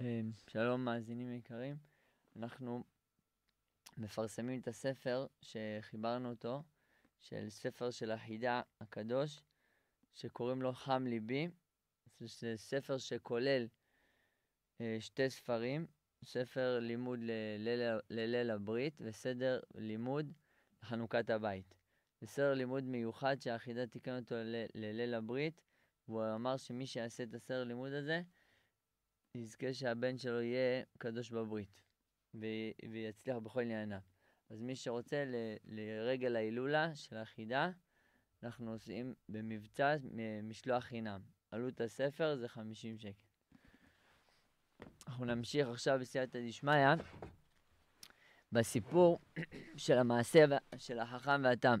אמ, שלום מאזינים יקרים, אנחנו מפרסמים את הספר שחיברנו אותו, של ספר של החידה הקדוש, שקוראים לו חם ליבי. זה ספר שכולל אה, שתי ספרים, ספר לימוד לליל, הברית וסדר לימוד לחנוכת הבית. זה סדר לימוד מיוחד שהחידה תיקן אותו לליל הברית, והוא אמר שמי שיעשה את הסדר לימוד הזה, יזכה שהבן שלו יהיה קדוש בברית, ו- ויצליח בכל ענייניו. אז מי שרוצה ל- לרגל ההילולה של החידה, אנחנו עושים במבצע משלוח חינם. עלות הספר זה 50 שקל. אנחנו נמשיך עכשיו בסייעתא דשמיא, בסיפור של המעשה של החכם והתם.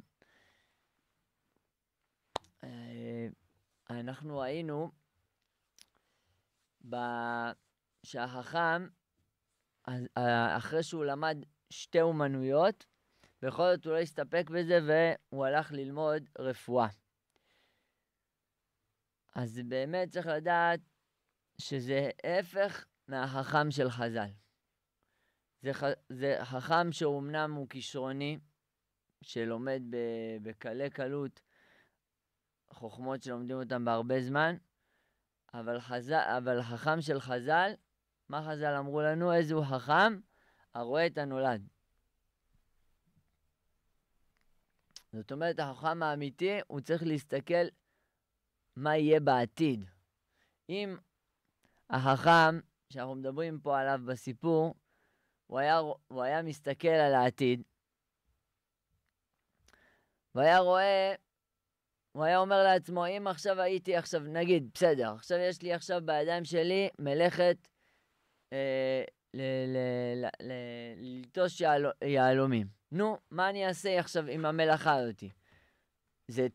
אה, אנחנו היינו ב... שהחכם, אה, אחרי שהוא למד שתי אומנויות, בכל זאת הוא לא הסתפק בזה והוא הלך ללמוד רפואה. אז באמת צריך לדעת שזה ההפך מהחכם של חז"ל. זה, ח... זה חכם שאומנם הוא כישרוני, שלומד בקלי קלות חוכמות שלומדים אותן בהרבה זמן, אבל, חז... אבל חכם של חז"ל, מה חז"ל אמרו לנו? איזה הוא חכם? הרואה את הנולד. זאת אומרת, החכם האמיתי, הוא צריך להסתכל מה יהיה בעתיד. אם החכם, שאנחנו מדברים פה עליו בסיפור, הוא היה, הוא היה מסתכל על העתיד, והיה רואה הוא היה אומר לעצמו, אם עכשיו הייתי עכשיו, נגיד, בסדר, עכשיו יש לי עכשיו בידיים שלי מלאכת אה, ללטוש יהלומים. נו, מה אני אעשה עכשיו עם המלאכה הזאתי?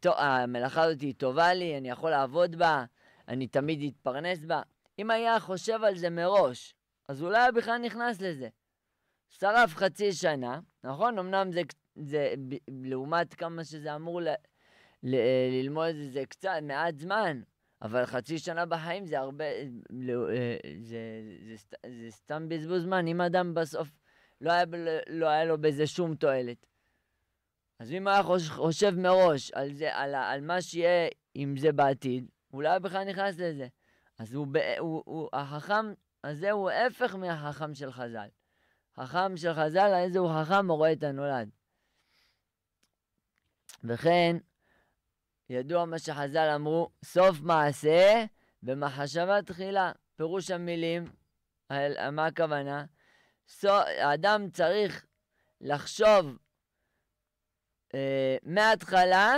המלאכה הזאתי טובה לי, אני יכול לעבוד בה, אני תמיד אתפרנס בה. אם היה חושב על זה מראש, אז אולי לא היה בכלל נכנס לזה. שרף חצי שנה, נכון? אמנם זה, זה לעומת כמה שזה אמור ל... לה... ללמוד את זה קצת, מעט זמן, אבל חצי שנה בחיים זה הרבה, אה, זה, זה, זה, זה סתם בזבוז זמן, אם אדם בסוף לא היה, לא היה לו בזה שום תועלת. אז אם היה חושב מראש על, זה, על, על מה שיהיה עם זה בעתיד, הוא לא היה בכלל נכנס לזה. אז הוא, הוא, הוא, החכם הזה הוא ההפך מהחכם של חז"ל. חכם של חז"ל, איזה הוא חכם, הוא רואה את הנולד. וכן, ידוע מה שחז"ל אמרו, סוף מעשה במחשבה תחילה. פירוש המילים, על, על מה הכוונה? סו, אדם צריך לחשוב אה, מההתחלה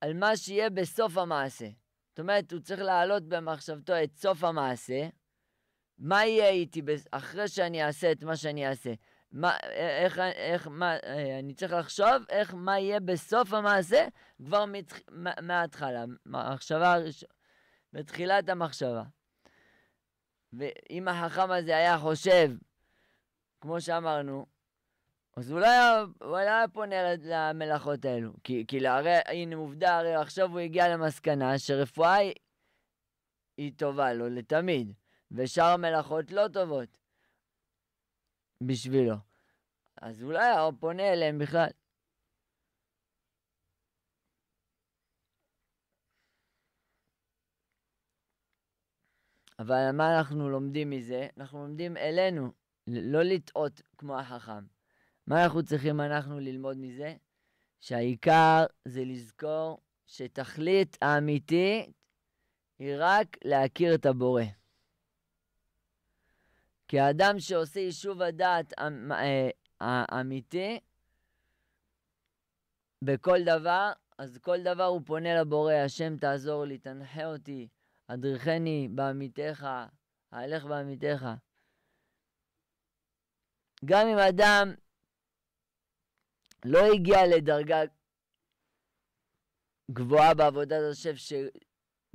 על מה שיהיה בסוף המעשה. זאת אומרת, הוא צריך להעלות במחשבתו את סוף המעשה. מה יהיה איתי אחרי שאני אעשה את מה שאני אעשה? מה, אה, איך, אה, איך, מה, אה, אני צריך לחשוב איך, מה יהיה בסוף המעשה כבר מתח, מההתחלה, המחשבה הראשונה, מתחילת המחשבה. ואם החכם הזה היה חושב, כמו שאמרנו, אז הוא לא היה, הוא לא היה פונה למלאכות האלו. כי, כי להרי, הנה עובדה, הרי עכשיו הוא הגיע למסקנה שרפואה היא, היא טובה לו לתמיד, ושאר המלאכות לא טובות. בשבילו. אז אולי הוא פונה אליהם בכלל. אבל מה אנחנו לומדים מזה? אנחנו לומדים אלינו, לא לטעות כמו החכם. מה אנחנו צריכים אנחנו ללמוד מזה? שהעיקר זה לזכור שתכלית האמיתית היא רק להכיר את הבורא. כי האדם שעושה יישוב הדעת אה, האמיתי, בכל דבר, אז כל דבר הוא פונה לבורא, השם תעזור לי, תנחה אותי, אדריכני בעמיתך, אהלך בעמיתך. גם אם אדם לא הגיע לדרגה גבוהה בעבודת השם, ש,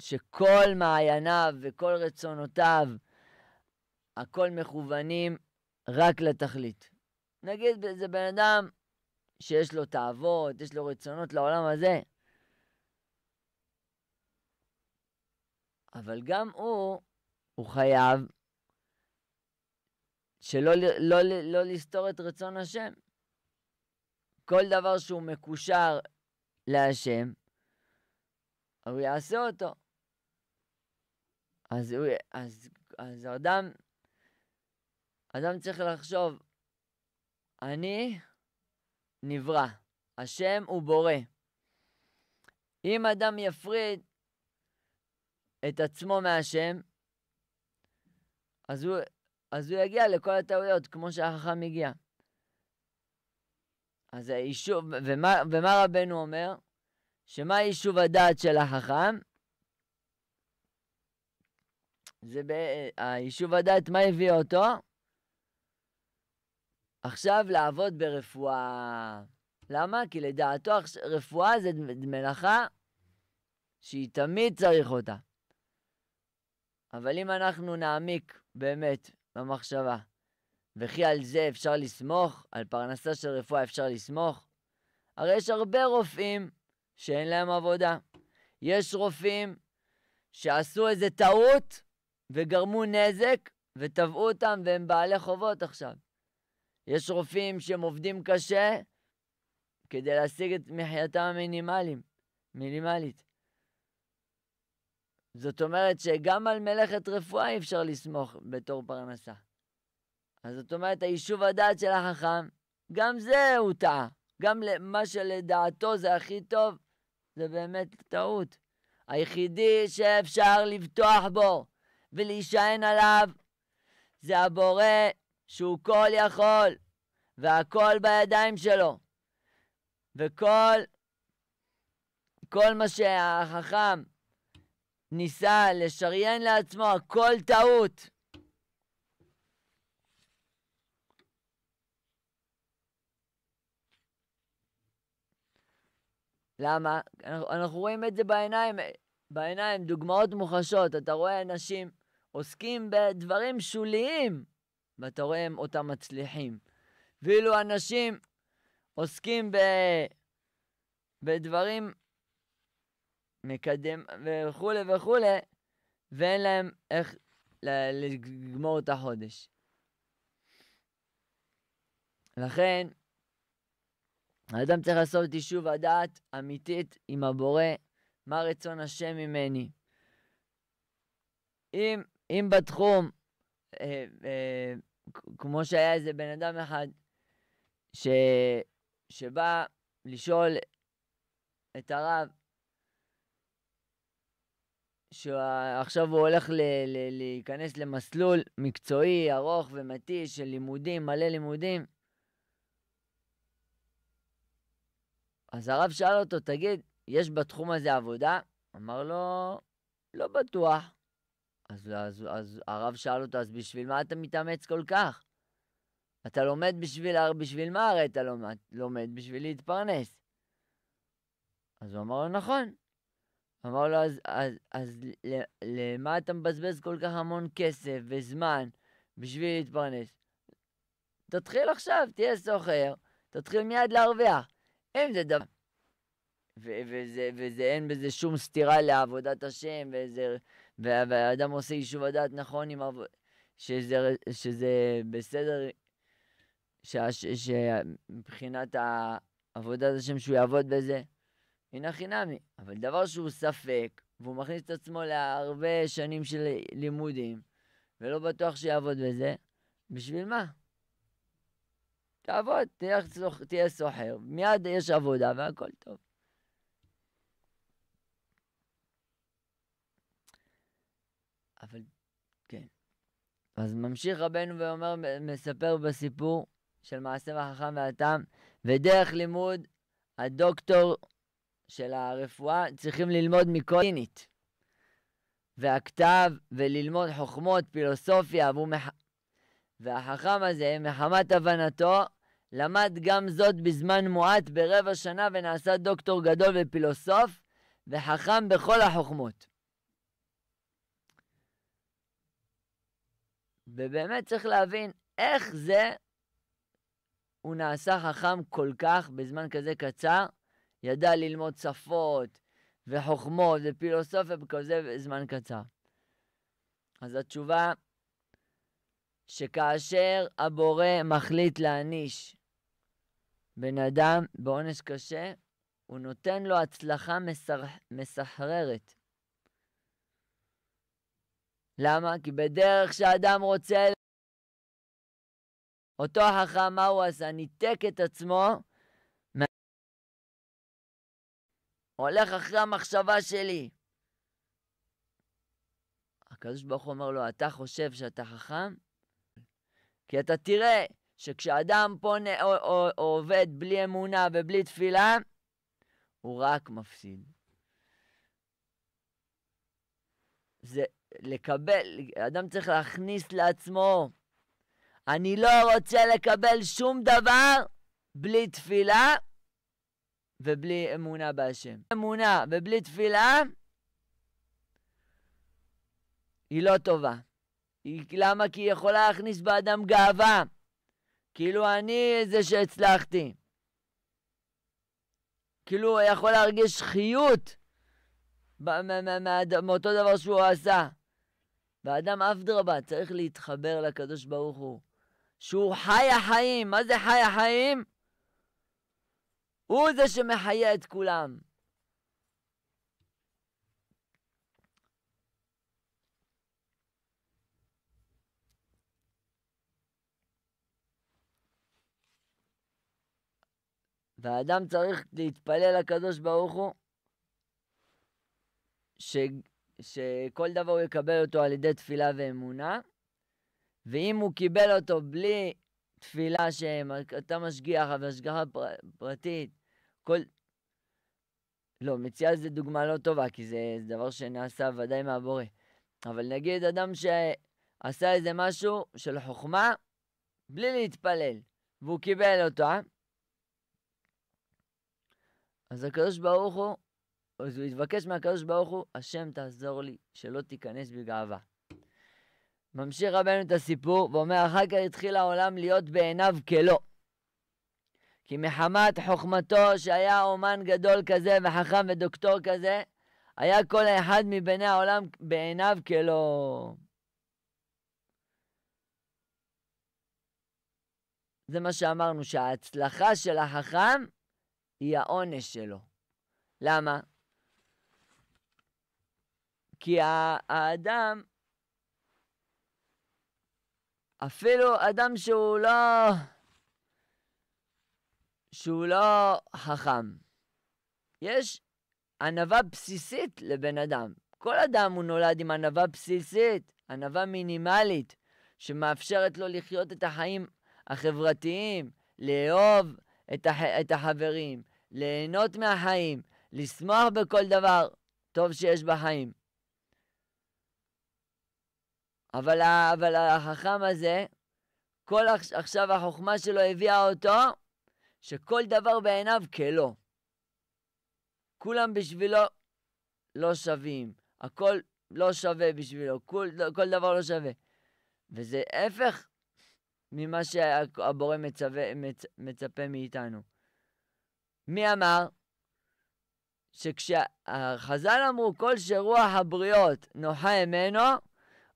שכל מעייניו וכל רצונותיו הכל מכוונים רק לתכלית. נגיד זה בן אדם שיש לו תאוות, יש לו רצונות לעולם הזה, אבל גם הוא, הוא חייב שלא לא, לא, לא לסתור את רצון השם. כל דבר שהוא מקושר להשם, הוא יעשה אותו. אז, הוא, אז, אז האדם אדם צריך לחשוב, אני נברא, השם הוא בורא. אם אדם יפריד את עצמו מהשם, אז הוא, אז הוא יגיע לכל הטעויות, כמו שהחכם הגיע. אז היישוב, ומה, ומה רבנו אומר? שמה יישוב הדעת של החכם? זה ב... היישוב הדעת, מה הביא אותו? עכשיו לעבוד ברפואה. למה? כי לדעתו רפואה זה מלאכה שהיא תמיד צריך אותה. אבל אם אנחנו נעמיק באמת במחשבה, וכי על זה אפשר לסמוך, על פרנסה של רפואה אפשר לסמוך, הרי יש הרבה רופאים שאין להם עבודה. יש רופאים שעשו איזה טעות וגרמו נזק ותבעו אותם והם בעלי חובות עכשיו. יש רופאים שהם עובדים קשה כדי להשיג את מחייתם המינימלית. מינימלית. זאת אומרת שגם על מלאכת רפואה אי אפשר לסמוך בתור פרנסה. אז זאת אומרת, היישוב הדעת של החכם, גם זה הוא טעה. גם מה שלדעתו זה הכי טוב, זה באמת טעות. היחידי שאפשר לבטוח בו ולהישען עליו זה הבורא שהוא כל יכול, והכל בידיים שלו. וכל כל מה שהחכם ניסה לשריין לעצמו, הכל טעות. למה? אנחנו רואים את זה בעיניים, בעיניים, דוגמאות מוחשות. אתה רואה אנשים עוסקים בדברים שוליים. ואתה רואה הם אותם מצליחים. ואילו אנשים עוסקים ב... בדברים מקדם וכולי וכולי, ואין להם איך לגמור את החודש. לכן, האדם צריך לעשות יישוב הדעת אמיתית עם הבורא, מה רצון השם ממני. אם, אם בתחום אה, אה, כמו שהיה איזה בן אדם אחד ש, שבא לשאול את הרב, שעכשיו הוא הולך ל- ל- להיכנס למסלול מקצועי ארוך ומתיש של לימודים, מלא לימודים. אז הרב שאל אותו, תגיד, יש בתחום הזה עבודה? אמר לו, לא בטוח. אז, אז, אז הרב שאל אותו, אז בשביל מה אתה מתאמץ כל כך? אתה לומד בשביל, בשביל מה הרי אתה לומד? לומד בשביל להתפרנס. אז הוא אמר לו, נכון. אמר לו, אז, אז, אז למה אתה מבזבז כל כך המון כסף וזמן בשביל להתפרנס? תתחיל עכשיו, תהיה סוחר, תתחיל מיד להרוויח. אם זה דבר... ו- וזה, וזה, אין בזה שום סתירה לעבודת השם, וזה והאדם עושה יישוב הדעת נכון עם... עבוד... שזה, שזה בסדר, שמבחינת עבודת השם שהוא יעבוד בזה, הנה חינמי. אבל דבר שהוא ספק, והוא מכניס את עצמו להרבה שנים של לימודים, ולא בטוח שיעבוד בזה, בשביל מה? תעבוד, תהיה סוחר, מיד יש עבודה והכל טוב. אבל כן. אז ממשיך רבנו ואומר, מספר בסיפור של מעשה וחכם והתם, ודרך לימוד הדוקטור של הרפואה צריכים ללמוד מקוינית. והכתב, וללמוד חוכמות, פילוסופיה, והוא מח... והחכם הזה, מחמת הבנתו, למד גם זאת בזמן מועט ברבע שנה ונעשה דוקטור גדול ופילוסוף, וחכם בכל החוכמות. ובאמת צריך להבין איך זה הוא נעשה חכם כל כך בזמן כזה קצר, ידע ללמוד שפות וחוכמות ופילוסופיה בכזה זמן קצר. אז התשובה, שכאשר הבורא מחליט להעניש בן אדם בעונש קשה, הוא נותן לו הצלחה מסחררת. למה? כי בדרך שאדם רוצה... אותו החכם, מה הוא עשה? ניתק את עצמו מה... הולך אחרי המחשבה שלי. הקדוש ברוך הוא אומר לו, אתה חושב שאתה חכם? כי אתה תראה שכשאדם פונה או, או, או עובד בלי אמונה ובלי תפילה, הוא רק מפסיד. זה, לקבל, אדם צריך להכניס לעצמו, אני לא רוצה לקבל שום דבר בלי תפילה ובלי אמונה בהשם. אמונה ובלי תפילה היא לא טובה. היא, למה? כי היא יכולה להכניס באדם גאווה. כאילו אני זה שהצלחתי. כאילו הוא יכול להרגיש חיות מאותו דבר שהוא עשה. והאדם אדרבה, צריך להתחבר לקדוש ברוך הוא, שהוא חי החיים. מה זה חי החיים? הוא זה שמחיה את כולם. והאדם צריך להתפלל לקדוש ברוך הוא, ש... שכל דבר הוא יקבל אותו על ידי תפילה ואמונה, ואם הוא קיבל אותו בלי תפילה שאתה משגיח, אבל השגחה פר... פרטית, כל... לא, מציאה זה דוגמה לא טובה, כי זה, דבר שנעשה ודאי מהבורא. אבל נגיד אדם שעשה איזה משהו של חוכמה, בלי להתפלל, והוא קיבל אותה, אה? אז הקדוש ברוך הוא אז הוא התבקש מהקדוש ברוך הוא, השם תעזור לי, שלא תיכנס בגאווה. ממשיך רבנו את הסיפור, ואומר, אחר כך התחיל העולם להיות בעיניו כלא. כי מחמת חוכמתו שהיה אומן גדול כזה וחכם ודוקטור כזה, היה כל אחד מבני העולם בעיניו כלא. זה מה שאמרנו, שההצלחה של החכם היא העונש שלו. למה? כי האדם, אפילו אדם שהוא לא... שהוא לא חכם. יש ענווה בסיסית לבן אדם. כל אדם הוא נולד עם ענווה בסיסית, ענווה מינימלית, שמאפשרת לו לחיות את החיים החברתיים, לאהוב את, הח... את החברים, ליהנות מהחיים, לשמוח בכל דבר טוב שיש בחיים. אבל, אבל החכם הזה, כל עכשיו החוכמה שלו הביאה אותו, שכל דבר בעיניו כלא. כולם בשבילו לא שווים, הכל לא שווה בשבילו, כל, כל דבר לא שווה. וזה ההפך ממה שהבורא מצווה, מצ, מצפה מאיתנו. מי אמר? שכשחז"ל אמרו כל שרוח הבריות נוחה ממנו,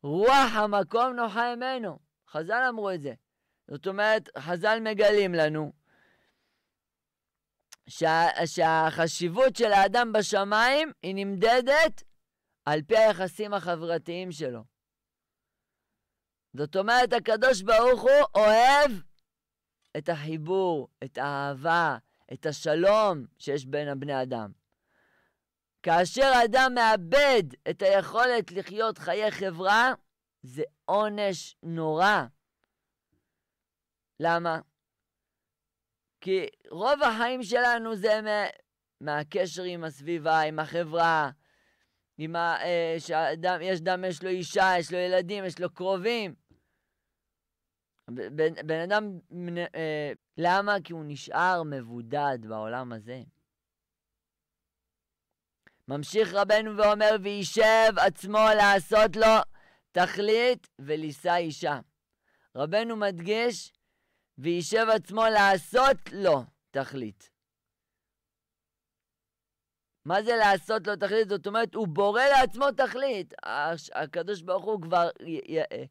רוח המקום נוחה ממנו. חז"ל אמרו את זה. זאת אומרת, חז"ל מגלים לנו שה, שהחשיבות של האדם בשמיים היא נמדדת על פי היחסים החברתיים שלו. זאת אומרת, הקדוש ברוך הוא אוהב את החיבור, את האהבה, את השלום שיש בין הבני אדם. כאשר אדם מאבד את היכולת לחיות חיי חברה, זה עונש נורא. למה? כי רוב החיים שלנו זה מה... מהקשר עם הסביבה, עם החברה, עם ה... אה, שאדם, יש דם, יש לו אישה, יש לו ילדים, יש לו קרובים. בן, בן אדם, אה, למה? כי הוא נשאר מבודד בעולם הזה. ממשיך רבנו ואומר, וישב עצמו לעשות לו תכלית ולישא אישה. רבנו מדגיש, וישב עצמו לעשות לו תכלית. מה זה לעשות לו תכלית? זאת אומרת, הוא בורא לעצמו תכלית. הקדוש ברוך הוא כבר, אה,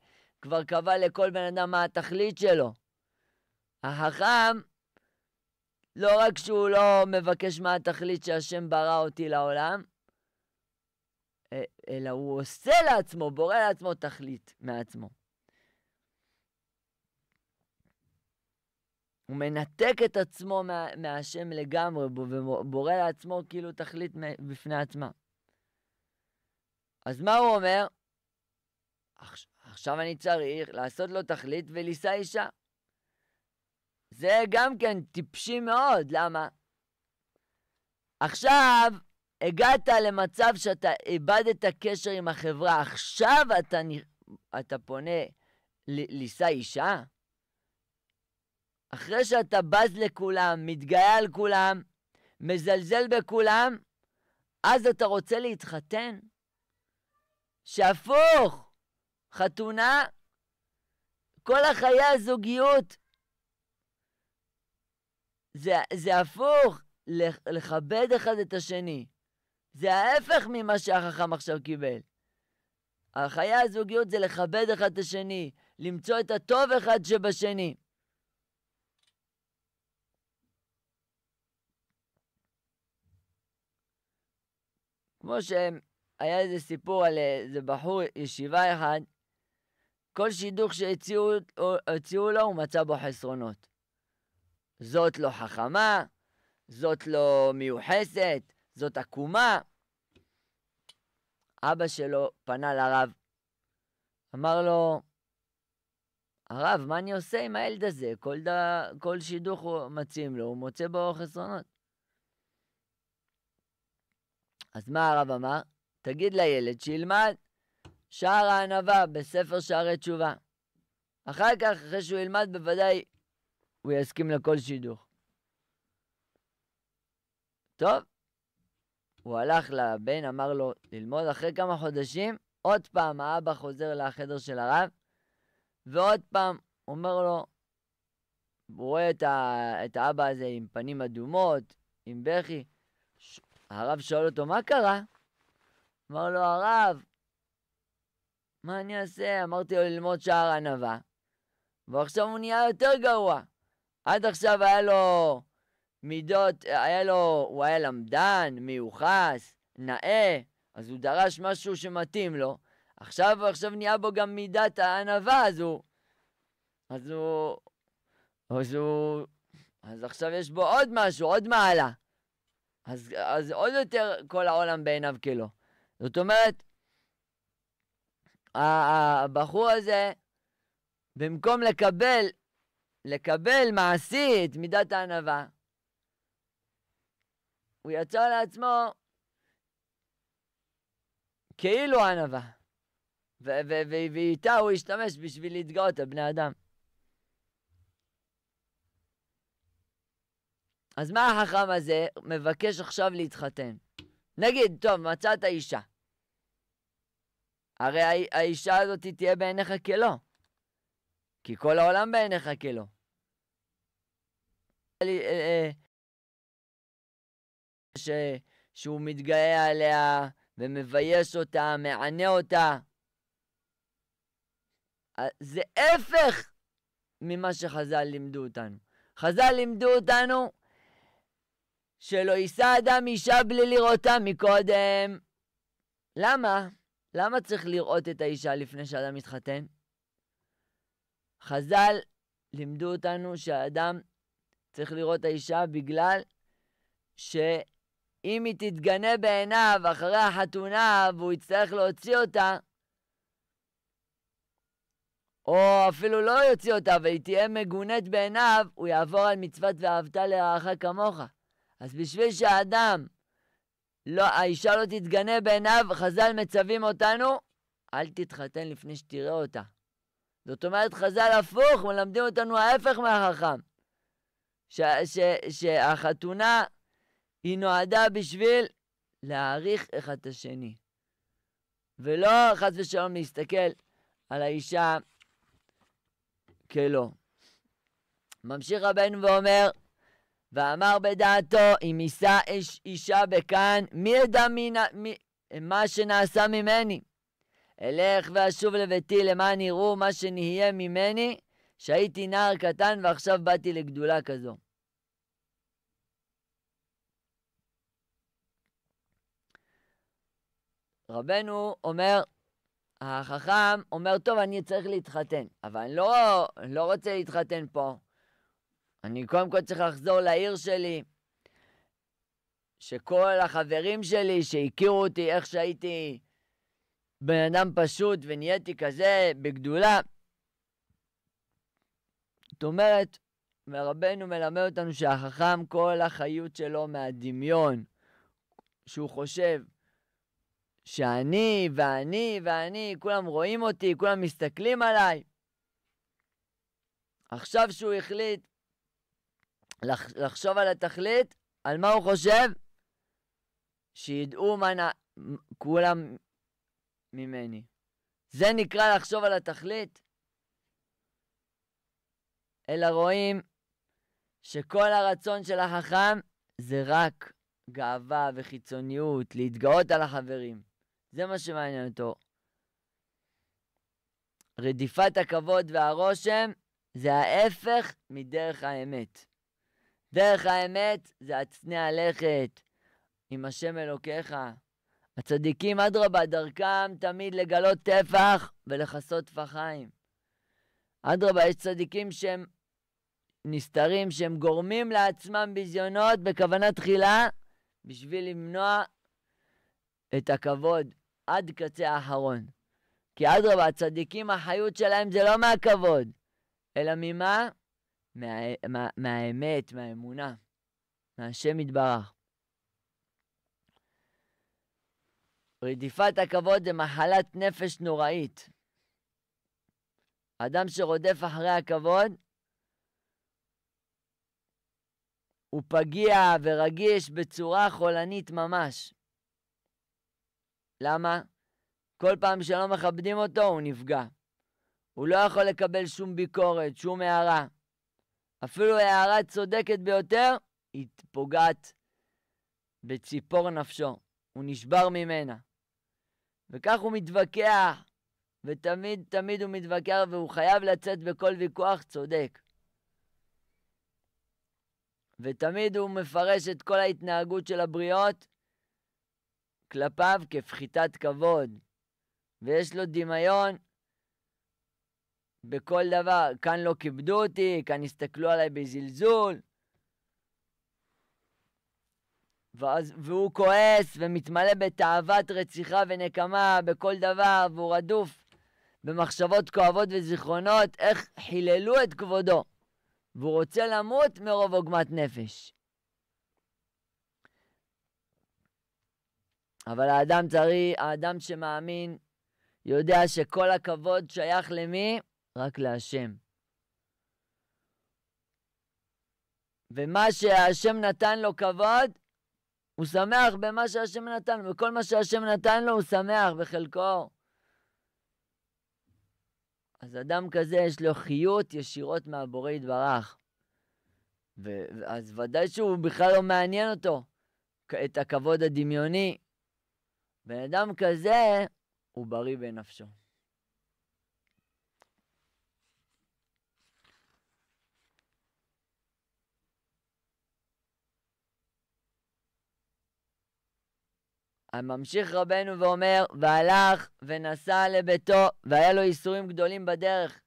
כבר קבע לכל בן אדם מה התכלית שלו. החכם לא רק שהוא לא מבקש מה התכלית שהשם ברא אותי לעולם, אלא הוא עושה לעצמו, בורא לעצמו תכלית מעצמו. הוא מנתק את עצמו מה, מהשם לגמרי, ובורא לעצמו כאילו תכלית בפני עצמה. אז מה הוא אומר? עכשיו אני צריך לעשות לו תכלית ולישא אישה. זה גם כן טיפשי מאוד, למה? עכשיו הגעת למצב שאתה איבדת קשר עם החברה, עכשיו אתה, אתה פונה לישא אישה? אחרי שאתה בז לכולם, מתגאה על כולם, מזלזל בכולם, אז אתה רוצה להתחתן? שהפוך, חתונה, כל החיי הזוגיות זה, זה הפוך, לכבד אחד את השני. זה ההפך ממה שהחכם עכשיו קיבל. החיי הזוגיות זה לכבד אחד את השני, למצוא את הטוב אחד שבשני. כמו שהיה איזה סיפור על איזה בחור ישיבה אחד, כל שידוך שהציעו לו הוא מצא בו חסרונות. זאת לא חכמה, זאת לא מיוחסת, זאת עקומה. אבא שלו פנה לרב, אמר לו, הרב, מה אני עושה עם הילד הזה? כל, ד... כל שידוך הוא מציעים לו, הוא מוצא בו חסרונות. אז מה הרב אמר? תגיד לילד שילמד שער הענווה בספר שערי תשובה. אחר כך, אחרי שהוא ילמד, בוודאי הוא יסכים לכל שידוך. טוב, הוא הלך לבן, אמר לו ללמוד. אחרי כמה חודשים, עוד פעם האבא חוזר לחדר של הרב, ועוד פעם אומר לו, הוא רואה את, ה, את האבא הזה עם פנים אדומות, עם בכי. ש... הרב שואל אותו, מה קרה? אמר לו, הרב, מה אני אעשה? אמרתי לו ללמוד שער ענווה, ועכשיו הוא נהיה יותר גרוע. עד עכשיו היה לו מידות, היה לו, הוא היה למדן, מיוחס, נאה, אז הוא דרש משהו שמתאים לו. עכשיו, עכשיו נהיה בו גם מידת הענווה הזו. אז הוא... אז הוא... אז עכשיו יש בו עוד משהו, עוד מעלה. אז, אז עוד יותר כל העולם בעיניו כלא. זאת אומרת, הבחור הזה, במקום לקבל לקבל מעשית מידת הענווה, הוא יצר לעצמו כאילו ענווה, ואיתה הוא השתמש בשביל להתגאות על בני אדם. אז מה החכם הזה מבקש עכשיו להתחתן? נגיד, טוב, מצאת אישה. הרי האישה הזאת תהיה בעיניך כלא. כי כל העולם בעיניך כלא. אה, אה, אה, ש... שהוא מתגאה עליה ומבייש אותה, מענה אותה. זה הפך ממה שחז"ל לימדו אותנו. חז"ל לימדו אותנו שלא יישא אדם אישה בלי לראותה מקודם. למה? למה צריך לראות את האישה לפני שאדם מתחתן? חז"ל לימדו אותנו שהאדם צריך לראות את האישה בגלל שאם היא תתגנה בעיניו אחרי החתונה והוא יצטרך להוציא אותה, או אפילו לא יוציא אותה, אבל היא תהיה מגונת בעיניו, הוא יעבור על מצוות ואהבת לרעך כמוך. אז בשביל שהאדם, לא, האישה לא תתגנה בעיניו, חז"ל מצווים אותנו, אל תתחתן לפני שתראה אותה. זאת אומרת, חז"ל הפוך, מלמדים אותנו ההפך מהחכם. ש, ש, שהחתונה היא נועדה בשביל להעריך אחד את השני. ולא חס ושלום להסתכל על האישה כלא. ממשיך רבנו ואומר, ואמר בדעתו, אם יישא איש, אישה בכאן, מי ידע מי, מי, מה שנעשה ממני? אלך ואשוב לביתי למען יראו מה שנהיה ממני, שהייתי נער קטן ועכשיו באתי לגדולה כזו. רבנו אומר, החכם אומר, טוב, אני צריך להתחתן, אבל אני לא, לא רוצה להתחתן פה. אני קודם כל צריך לחזור לעיר שלי, שכל החברים שלי שהכירו אותי איך שהייתי בן אדם פשוט ונהייתי כזה בגדולה. זאת אומרת, ורבנו מלמד אותנו שהחכם כל החיות שלו מהדמיון, שהוא חושב שאני ואני ואני, כולם רואים אותי, כולם מסתכלים עליי. עכשיו שהוא החליט לח, לחשוב על התכלית, על מה הוא חושב? שידעו מה נ... כולם ממני. זה נקרא לחשוב על התכלית? אלא רואים שכל הרצון של החכם זה רק גאווה וחיצוניות, להתגאות על החברים. זה מה שמעניין אותו. רדיפת הכבוד והרושם זה ההפך מדרך האמת. דרך האמת זה הצנע לכת עם השם אלוקיך. הצדיקים, אדרבה, דרכם תמיד לגלות טפח ולכסות טפחיים. אדרבה, יש צדיקים שהם נסתרים, שהם גורמים לעצמם ביזיונות בכוונה תחילה, בשביל למנוע את הכבוד עד קצה האחרון. כי אדרבה, הצדיקים, החיות שלהם זה לא מהכבוד, אלא ממה? מה, מה, מהאמת, מהאמונה, מהשם יתברך. רדיפת הכבוד זה מחלת נפש נוראית. אדם שרודף אחרי הכבוד, הוא פגיע ורגיש בצורה חולנית ממש. למה? כל פעם שלא מכבדים אותו, הוא נפגע. הוא לא יכול לקבל שום ביקורת, שום הערה. אפילו הערה צודקת ביותר, היא פוגעת בציפור נפשו. הוא נשבר ממנה. וכך הוא מתווכח, ותמיד תמיד הוא מתווכח והוא חייב לצאת בכל ויכוח צודק. ותמיד הוא מפרש את כל ההתנהגות של הבריות כלפיו כפחיתת כבוד, ויש לו דמיון בכל דבר, כאן לא כיבדו אותי, כאן הסתכלו עליי בזלזול, ואז, והוא כועס ומתמלא בתאוות רציחה ונקמה בכל דבר, והוא רדוף במחשבות כואבות וזיכרונות איך חיללו את כבודו, והוא רוצה למות מרוב עוגמת נפש. אבל האדם צריך, האדם שמאמין, יודע שכל הכבוד שייך למי? רק להשם. ומה שהשם נתן לו כבוד, הוא שמח במה שהשם נתן, לו, בכל מה שהשם נתן לו הוא שמח בחלקו. אז אדם כזה יש לו חיות ישירות מהבורא יתברך. אז ודאי שהוא בכלל לא מעניין אותו, את הכבוד הדמיוני. בן אדם כזה, הוא בריא בנפשו. ממשיך רבנו ואומר, והלך ונסע לביתו, והיה לו ייסורים גדולים בדרך,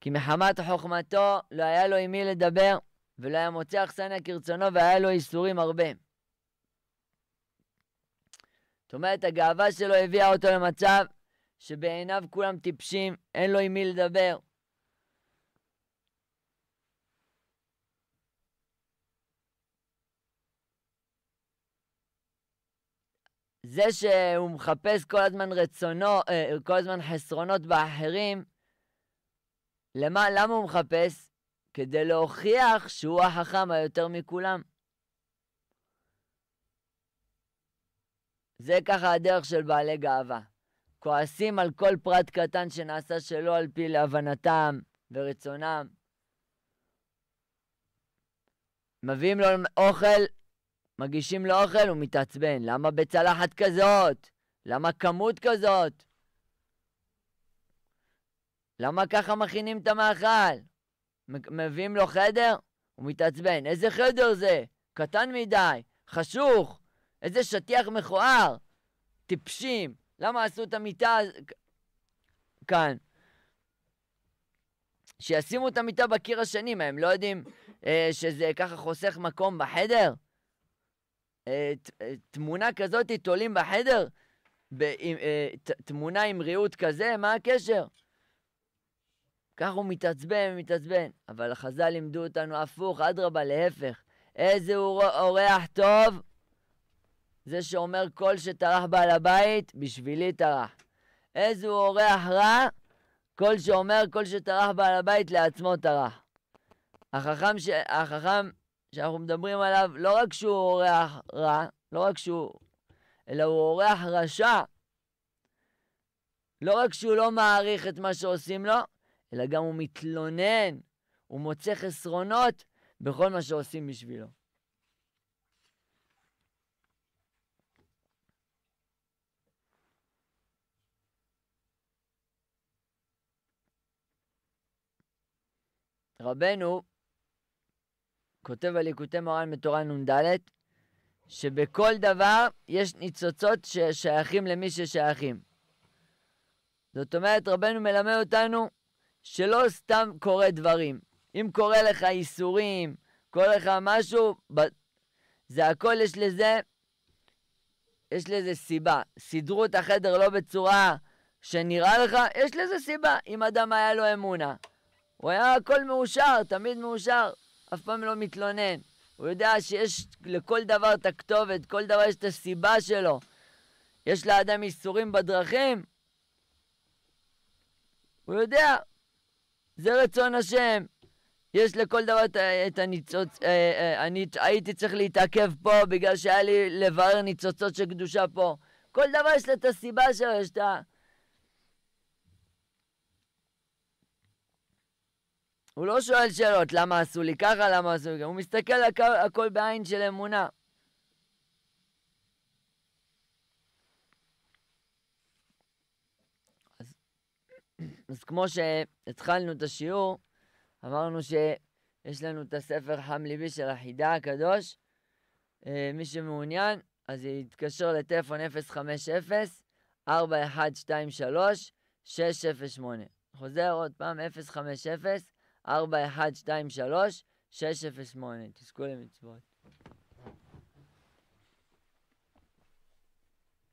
כי מחמת חוכמתו לא היה לו עם מי לדבר, ולא היה מוצא אכסניה כרצונו, והיה לו ייסורים הרבה. זאת אומרת, הגאווה שלו הביאה אותו למצב שבעיניו כולם טיפשים, אין לו עם מי לדבר. זה שהוא מחפש כל הזמן רצונו, אה, כל הזמן חסרונות באחרים, למה, למה הוא מחפש? כדי להוכיח שהוא החכם היותר מכולם. זה ככה הדרך של בעלי גאווה. כועסים על כל פרט קטן שנעשה שלא על פי להבנתם ורצונם. מביאים לו אוכל מגישים לו אוכל, הוא מתעצבן. למה בצלחת כזאת? למה כמות כזאת? למה ככה מכינים את המאכל? מביאים לו חדר? הוא מתעצבן. איזה חדר זה? קטן מדי, חשוך, איזה שטיח מכוער, טיפשים. למה עשו את המיטה כאן? שישימו את המיטה בקיר השני, מה הם לא יודעים אה, שזה ככה חוסך מקום בחדר? אה, אה, תמונה כזאת תולים בחדר? ב- עם, אה, ת, תמונה עם ריהוט כזה? מה הקשר? כך הוא מתעצבן ומתעצבן. אבל החז"ל לימדו אותנו הפוך, אדרבה, להפך. איזה אורח טוב? זה שאומר כל שטרח בעל הבית, בשבילי טרח. איזה אורח רע? כל שאומר כל שטרח בעל הבית, לעצמו טרח. החכם, ש... החכם שאנחנו מדברים עליו, לא רק שהוא אורח רע, לא רק שהוא, אלא הוא אורח רשע. לא רק שהוא לא מעריך את מה שעושים לו, אלא גם הוא מתלונן, הוא מוצא חסרונות בכל מה שעושים בשבילו. רבנו, כותב על ליקוטי מורן בתורה נ"ד, שבכל דבר יש ניצוצות ששייכים למי ששייכים. זאת אומרת, רבנו מלמד אותנו שלא סתם קורה דברים. אם קורה לך איסורים, קורה לך משהו, זה הכל יש לזה, יש לזה סיבה. סידרו את החדר לא בצורה שנראה לך, יש לזה סיבה. אם אדם היה לו אמונה, הוא היה הכל מאושר, תמיד מאושר. אף פעם לא מתלונן. הוא יודע שיש לכל דבר את הכתובת, כל דבר יש את הסיבה שלו. יש לאדם איסורים בדרכים? הוא יודע. זה רצון השם. יש לכל דבר את, את הניצוץ... אה, אה, אני הייתי צריך להתעכב פה בגלל שהיה לי לברר ניצוצות של קדושה פה. כל דבר יש לו את הסיבה שלו, יש את ה... הוא לא שואל שאלות, למה עשו לי ככה, למה עשו לי ככה, הוא מסתכל הכל, הכל בעין של אמונה. אז, אז כמו שהתחלנו את השיעור, אמרנו שיש לנו את הספר חם ליבי של החידה הקדוש. אה, מי שמעוניין, אז יתקשר לטלפון 050-4123-608. חוזר עוד פעם, 050 4123 608. תזכו למצוות.